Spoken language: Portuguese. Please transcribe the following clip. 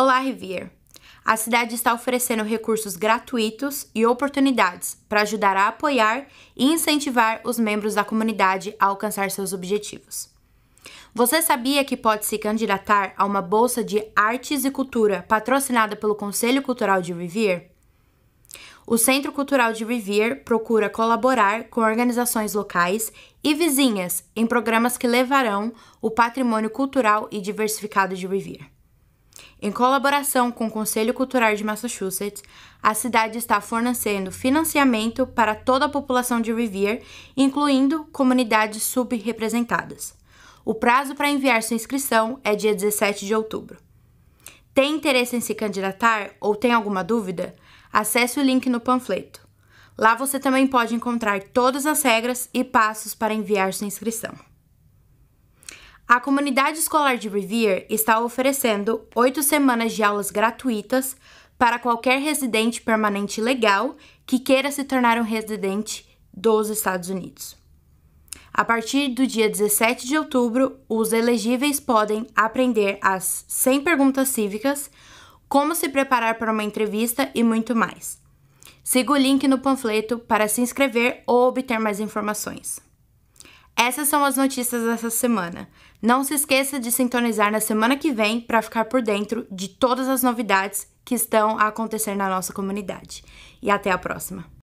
Olá, Rivier! A cidade está oferecendo recursos gratuitos e oportunidades para ajudar a apoiar e incentivar os membros da comunidade a alcançar seus objetivos. Você sabia que pode se candidatar a uma bolsa de artes e cultura patrocinada pelo Conselho Cultural de Rivier? O Centro Cultural de Rivier procura colaborar com organizações locais e vizinhas em programas que levarão o patrimônio cultural e diversificado de Rivier. Em colaboração com o Conselho Cultural de Massachusetts, a cidade está fornecendo financiamento para toda a população de Revere, incluindo comunidades subrepresentadas. O prazo para enviar sua inscrição é dia 17 de outubro. Tem interesse em se candidatar ou tem alguma dúvida? Acesse o link no panfleto. Lá você também pode encontrar todas as regras e passos para enviar sua inscrição. A comunidade escolar de Revere está oferecendo oito semanas de aulas gratuitas para qualquer residente permanente legal que queira se tornar um residente dos Estados Unidos. A partir do dia 17 de outubro, os elegíveis podem aprender as 100 perguntas cívicas, como se preparar para uma entrevista e muito mais. Siga o link no panfleto para se inscrever ou obter mais informações. Essas são as notícias dessa semana. Não se esqueça de sintonizar na semana que vem para ficar por dentro de todas as novidades que estão a acontecer na nossa comunidade. E até a próxima!